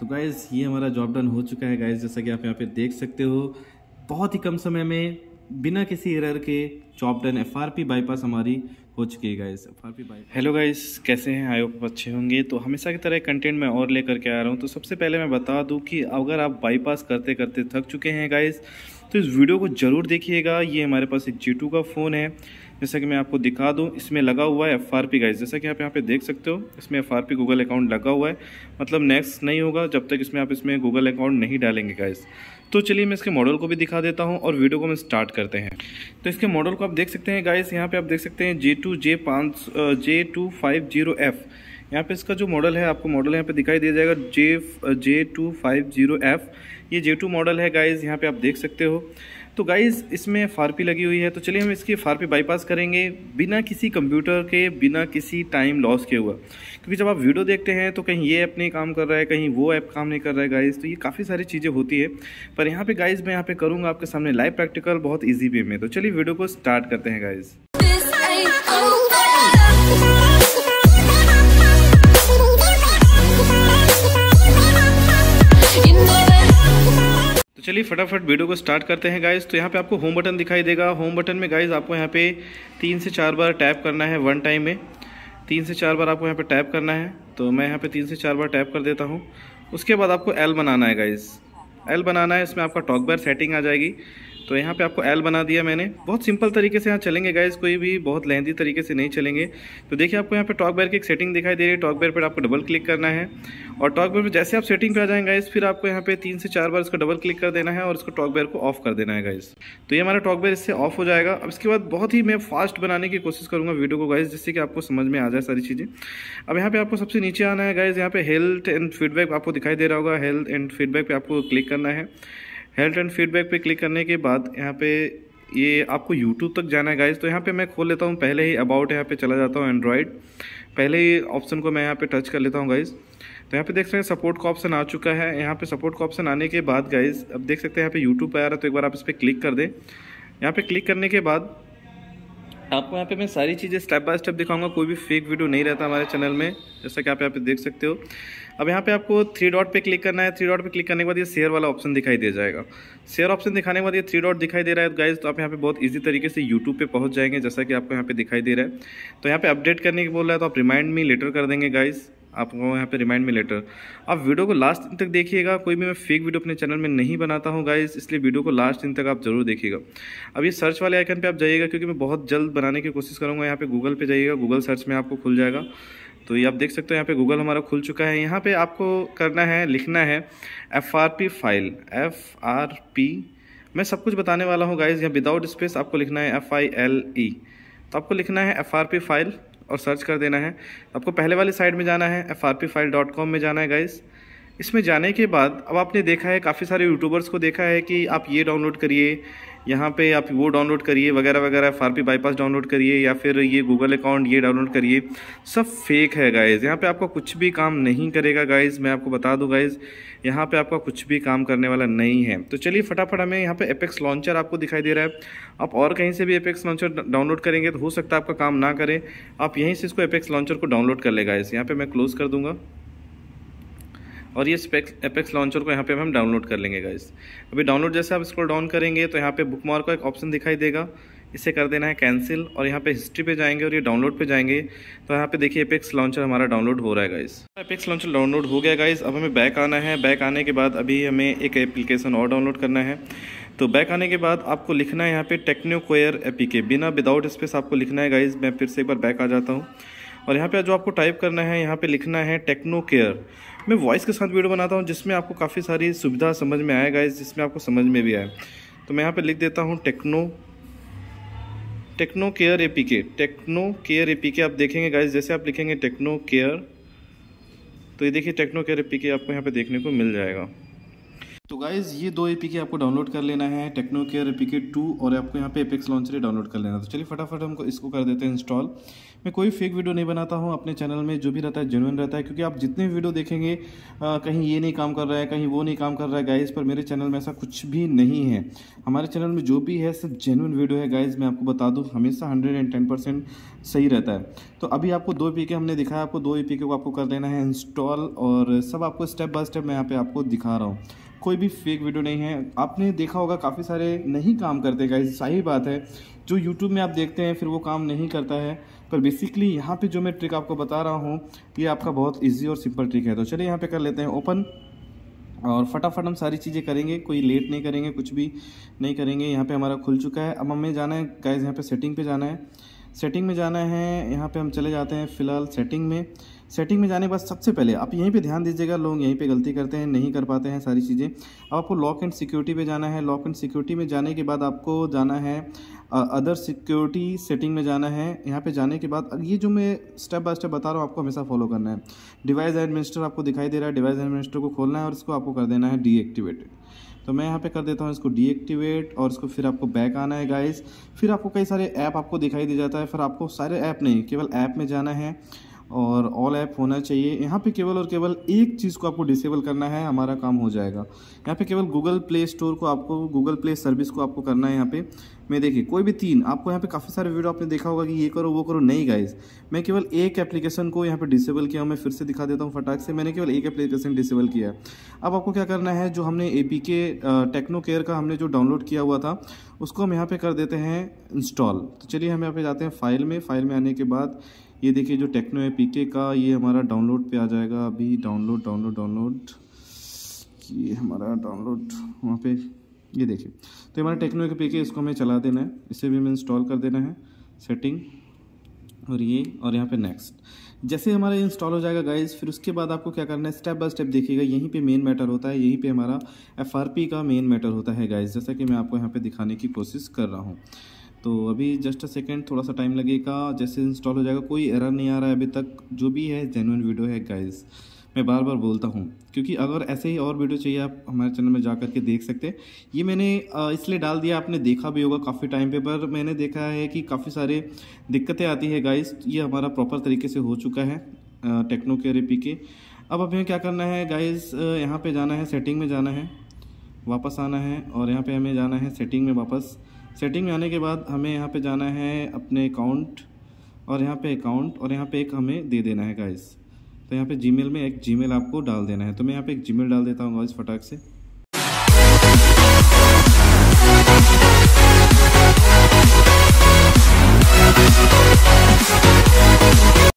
तो गाइज़ ये हमारा जॉब डन हो चुका है गाइज़ जैसा कि आप यहाँ पे देख सकते हो बहुत ही कम समय में बिना किसी एरर के job done F are P bypass हमारी हो चुकी है guys F are P bye hello guys कैसे हैं आई होप अच्छे होंगे तो हमेशा की तरह कंटेंट मैं और लेकर के आ रहा हूँ तो सबसे पहले मैं बता दूँ कि अगर आप बाईपास करते करते थक चुके हैं गाइज़ तो इस वीडियो को ज़रूर देखिएगा ये हमारे पास एक जी का फ़ोन है जैसा कि मैं आपको दिखा दूँ इसमें लगा हुआ है एफ आर पी गाइज जैसा कि आप यहाँ पे देख सकते हो इसमें F are P Google account लगा हुआ है मतलब नेक्स्ट नहीं होगा जब तक इसमें आप इसमें गूगल अकाउंट नहीं डालेंगे गाइज़ तो चलिए मैं इसके मॉडल को भी दिखा देता हूँ और वीडियो को मैं स्टार्ट करते हैं तो इसके मॉडल को आप देख सकते हैं गाइस यहाँ पे आप देख सकते हैं जे टू जे पाँच J two five zero F यहाँ पे इसका जो मॉडल है आपको मॉडल यहाँ पे दिखाई दिया जाएगा J J two five zero F ये जे टू मॉडल है गाइज़ यहाँ पे आप देख सकते हो तो गाइज़ इसमें फारपी लगी हुई है तो चलिए हम इसकी फारपी बाईपास करेंगे बिना किसी कंप्यूटर के बिना किसी टाइम लॉस के हुआ क्योंकि जब आप वीडियो देखते हैं तो कहीं ये ऐप नहीं काम कर रहा है कहीं वो ऐप काम नहीं कर रहा है गाइज़ तो ये काफ़ी सारी चीज़ें होती है पर यहाँ पर गाइज़ मैं यहाँ पर करूँगा आपके सामने लाइव प्रैक्टिकल बहुत ईजी वे में तो चलिए वीडियो को स्टार्ट करते हैं गाइज़ चलिए फटाफट वीडियो को स्टार्ट करते हैं गाइज़ तो यहाँ पे आपको होम बटन दिखाई देगा होम बटन में गाइज़ आपको यहाँ पे तीन से चार बार टैप करना है वन टाइम में तीन से चार बार आपको यहाँ पे टैप करना है तो मैं यहाँ पे तीन से चार बार टैप कर देता हूँ उसके बाद आपको एल बनाना है गाइज़ एल बनाना है इसमें आपका टॉकबेर सेटिंग आ जाएगी तो यहाँ पे आपको एल बना दिया मैंने बहुत सिंपल तरीके से यहाँ चलेंगे गाइज कोई भी बहुत लेंदी तरीके से नहीं चलेंगे तो देखिए आपको यहाँ पे टॉक बैर की एक सेटिंग दिखाई दे रही है टॉक बैर पर आपको डबल क्लिक करना है और टॉक बैर पर जैसे आप सेटिंग पर आ जाएंगे गाइज फिर आपको यहाँ पे तीन से चार बार इसको डबल क्लिक कर देना है और इसको टॉक बैर को ऑफ कर देना है गाइज तो ये हमारा टॉक बैर इससे ऑफ हो जाएगा अब इसके बाद बहुत ही मैं फास्ट बनाने की कोशिश करूँगा वीडियो को गाइज जिससे कि आपको समझ में आ जाए सारी चीज़ें अब यहाँ पर आपको सबसे नीचे आना है गाइज यहाँ पे हेल्थ एंड फीडबैक आपको दिखाई दे रहा होगा हेल्थ एंड फीडबैक पर आपको क्लिक करना है हेल्थ एंड फीडबैक पे क्लिक करने के बाद यहाँ पे ये आपको यूट्यूब तक जाना है गाइज तो यहाँ पे मैं खोल लेता हूँ पहले ही अबाउट यहाँ पे चला जाता हूँ एंड्रॉयड पहले ही ऑप्शन को मैं यहाँ पे टच कर लेता हूँ गाइज तो यहाँ पे देख सकते हैं सपोर्ट का ऑप्शन आ चुका है यहाँ पे सपोर्ट का ऑप्शन आने के बाद गाइज अब देख सकते हैं यहाँ पे यूट्यूब पर आ रहा है तो एक बार आप इस पर क्लिक कर दें यहाँ पे क्लिक करने के बाद आपको यहाँ पे मैं सारी चीज़ें स्टेप बाय स्टेप दिखाऊंगा कोई भी फेक वीडियो नहीं रहता हमारे चैनल में जैसा कि आप यहाँ पे देख सकते हो अब यहाँ पे आपको थ्री डॉट पे क्लिक करना है थ्री डॉट पे क्लिक करने के बाद ये शेयर वाला ऑप्शन दिखाई दे जाएगा शेयर ऑप्शन दिखाने के बाद ये थ्री डॉट दिखाई दे रहा है तो गाइज तो आप यहाँ पे बहुत ईजी तरीके से यूट्यूब पर पहुँच जाएंगे जैसा कि आपको यहाँ पे दिखाई दे रहा है तो यहाँ पे अपडेट करने के बोल रहा है तो आप रिमाइंड मी लेटर कर देंगे गाइज़ आपको यहाँ पे रिमाइंड में लेटर आप वीडियो को लास्ट दिन तक देखिएगा कोई भी मैं फेक वीडियो अपने चैनल में नहीं बनाता हूँ गाइज इसलिए वीडियो को लास्ट दिन तक आप जरूर देखिएगा अब ये सर्च वाले आइकन पर आप जाइएगा क्योंकि मैं बहुत जल्द बनाने की कोशिश करूँगा यहाँ पर गूगल पर जाइएगा गूगल सर्च में आपको खुल जाएगा तो ये आप देख सकते हो यहाँ पे गूगल हमारा खुल चुका है यहाँ पर आपको करना है लिखना है F R P file F are P मैं सब कुछ बताने वाला हूँ गाइज यहाँ विदाउट स्पेस आपको लिखना है एफ आई एल ई तो आपको लिखना है एफ आर पी फाइल और सर्च कर देना है आपको पहले वाले साइड में जाना है एफ में जाना है गाइस इसमें जाने के बाद अब आपने देखा है काफ़ी सारे यूट्यूबर्स को देखा है कि आप ये डाउनलोड करिए यहाँ पे आप वो डाउनलोड करिए वगैरह वगैरह फारपी बाईपास डाउनलोड करिए या फिर ये गूगल अकाउंट ये डाउनलोड करिए सब फेक है गाइज़ यहाँ पे आपका कुछ भी काम नहीं करेगा गाइज़ मैं आपको बता दूँ गाइज़ यहाँ पे आपका कुछ भी काम करने वाला नहीं है तो चलिए फटाफट हमें यहाँ पे एपेक्स लॉन्चर आपको दिखाई दे रहा है आप और कहीं से भी एपेक्स लॉन्चर डाउनलोड करेंगे तो हो सकता है आपका काम ना करें आप यहीं से इसको एपेक्स लॉन्चर को डाउनलोड कर लेगा इस यहाँ पर मैं क्लोज़ कर दूँगा और ये स्पेक्स एपेक्स लॉन्चर को यहाँ पे हम डाउनलोड कर लेंगे गाइस अभी डाउनलोड जैसे आप इसको डाउन करेंगे तो यहाँ पे बुक का एक ऑप्शन दिखाई देगा इसे कर देना है कैंसिल और यहाँ पे हिस्ट्री पे जाएंगे और ये डाउनलोड पे जाएंगे तो यहाँ पे देखिए एपेक्स लॉन्चर हमारा डाउनलोड हो रहा है गाइस एपेक्स लॉन्चर डाउनलोड हो गया गाइस अब हमें बैक आना है बैक आने के बाद अभी हमें एक एप्लीकेशन और डाउनलोड करना है तो बैक आने के बाद आपको लिखना है यहाँ पे कोयर एपी के बिना विदाउट स्पेस आपको लिखना है गाइज मैं फिर से एक बार बैक आ जाता हूँ और यहाँ पे जो आपको टाइप करना है यहाँ पे लिखना है टेक्नो केयर मैं वॉइस के साथ वीडियो बनाता हूँ जिसमें आपको काफ़ी सारी सुविधा समझ में आएगा इस जिसमें आपको समझ में भी आए तो मैं यहाँ पर लिख देता हूँ techno techno care A P K techno care A P K आप देखेंगे गाइज जैसे आप लिखेंगे टेक्नो केयर तो ये देखिए टेक्नो केयर ए पी के आपको यहाँ पे देखने को मिल जाएगा तो गाइज ये दो ए पी आपको डाउनलोड कर लेना है टेक्नो केयर ए पी के टू और आपको यहाँ पे एपेक्स लॉन्चर डाउनलोड कर लेना तो चलिए फटाफट हमको इसको कर देते हैं इंस्टॉल मैं कोई फेक वीडियो नहीं बनाता हूँ अपने चैनल में जो भी रहता है जेनुअन रहता है क्योंकि आप जितने वीडियो देखेंगे आ, कहीं ये नहीं काम कर रहा है कहीं वो नहीं काम कर रहा है गाइज पर मेरे चैनल में ऐसा कुछ भी नहीं है हमारे चैनल में जो भी है सब जेनुअन वीडियो है गाइज मैं आपको बता दूँ हमेशा हंड्रेड एंड टेन परसेंट सही रहता है तो अभी आपको दो ए हमने दिखाया आपको दो ए को आपको कर लेना है इंस्टॉल और सब आपको स्टेप बाय स्टेप मैं यहाँ पर आपको दिखा रहा हूँ कोई भी फेक वीडियो नहीं है आपने देखा होगा काफ़ी सारे नहीं काम करते गाइज सही बात है जो यूट्यूब में आप देखते हैं फिर वो काम नहीं करता है पर बेसिकली यहाँ पे जो मैं ट्रिक आपको बता रहा हूँ ये आपका बहुत ईजी और सिंपल ट्रिक है तो चलिए यहाँ पर कर लेते हैं ओपन और फटाफट हम सारी चीज़ें करेंगे कोई लेट नहीं करेंगे कुछ भी नहीं करेंगे यहाँ पे हमारा खुल चुका है अब हमें जाना है गाइज यहाँ पे सेटिंग पे जाना है सेटिंग में जाना है यहाँ पे हम चले जाते हैं फ़िलहाल सेटिंग में सेटिंग में जाने के बाद सबसे पहले आप यहीं पे ध्यान दीजिएगा लोग यहीं पे गलती करते हैं नहीं कर पाते हैं सारी चीज़ें अब आपको लॉक एंड सिक्योरिटी पे जाना है लॉक एंड सिक्योरिटी में जाने के बाद आपको जाना है अदर सिक्योरिटी सेटिंग में जाना है यहाँ पे जाने के बाद ये जो मैं स्टेप बाय स्टेप बता रहा हूँ आपको हमेशा फॉलो करना है डिवाइस एडमिनिस्टर आपको दिखाई दे रहा है डिवाइस एडमिनिस्टर को खोलना है और इसको आपको कर देना है डीएक्टिवेटेड तो मैं यहाँ पे कर देता हूँ इसको डीएक्टिवेट और इसको फिर आपको बैक आना है गाइज फिर आपको कई सारे ऐप आपको दिखाई दे जाता है फिर आपको सारे ऐप नहीं केवल ऐप में जाना है और ऑल ऐप होना चाहिए यहाँ पे केवल और केवल एक चीज़ को आपको डिसेबल करना है हमारा काम हो जाएगा यहाँ पे केवल गूगल प्ले स्टोर को आपको गूगल प्ले सर्विस को आपको करना है यहाँ पे मैं देखिए कोई भी तीन आपको यहाँ पे काफ़ी सारे वीडियो आपने देखा होगा कि ये करो वो करो नहीं गाइज मैं केवल एक एप्लीकेशन को यहाँ पर डिसेबल किया मैं फिर से दिखा देता हूँ फटाक से मैंने केवल एक एप्लीकेशन डिसेबल किया है अब आपको क्या करना है जो हमने A P K techno care का हमने जो डाउनलोड किया हुआ था उसको हम यहाँ पर कर देते हैं इंस्टॉल तो चलिए हम यहाँ पर जाते हैं फाइल में फाइल में आने के बाद ये देखिए जो टेक्नो है पीके का ये हमारा डाउनलोड पे आ जाएगा अभी डाउनलोड डाउनलोड डाउनलोड ये हमारा डाउनलोड वहाँ पे ये देखिए तो हमारा टेक्नो के पीके इसको हमें चला देना है इसे भी हमें इंस्टॉल कर देना है सेटिंग और ये और यहाँ पे नेक्स्ट जैसे हमारा इंस्टॉल हो जाएगा गाइज फिर उसके बाद आपको क्या करना है स्टेप बाय स्टेप देखिएगा यहीं पे मेन मैटर होता है यहीं पे हमारा एफ का मेन मैटर होता है गाइज जैसा कि मैं आपको यहाँ पे दिखाने की कोशिश कर रहा हूँ तो अभी जस्ट अ सेकेंड थोड़ा सा टाइम लगेगा जैसे इंस्टॉल हो जाएगा कोई एरर नहीं आ रहा है अभी तक जो भी है जेनुअन वीडियो है गाइज़ मैं बार बार बोलता हूँ क्योंकि अगर ऐसे ही और वीडियो चाहिए आप हमारे चैनल में जा करके देख सकते हैं ये मैंने इसलिए डाल दिया आपने देखा भी होगा काफ़ी टाइम पे पर मैंने देखा है कि काफ़ी सारे दिक्कतें आती है गाइस ये हमारा प्रॉपर तरीके से हो चुका है टेक्नो केरेपी के अब हमें क्या करना है गाइज यहाँ पर जाना है सेटिंग में जाना है वापस आना है और यहाँ पर हमें जाना है सेटिंग में वापस सेटिंग में आने के बाद हमें यहाँ पे जाना है अपने अकाउंट और यहाँ पे अकाउंट और यहाँ पे एक हमें दे देना है गाइस तो यहाँ पे जीमेल में एक जीमेल आपको डाल देना है तो मैं यहाँ पे एक जीमेल डाल देता हूँ गाइस फटाक से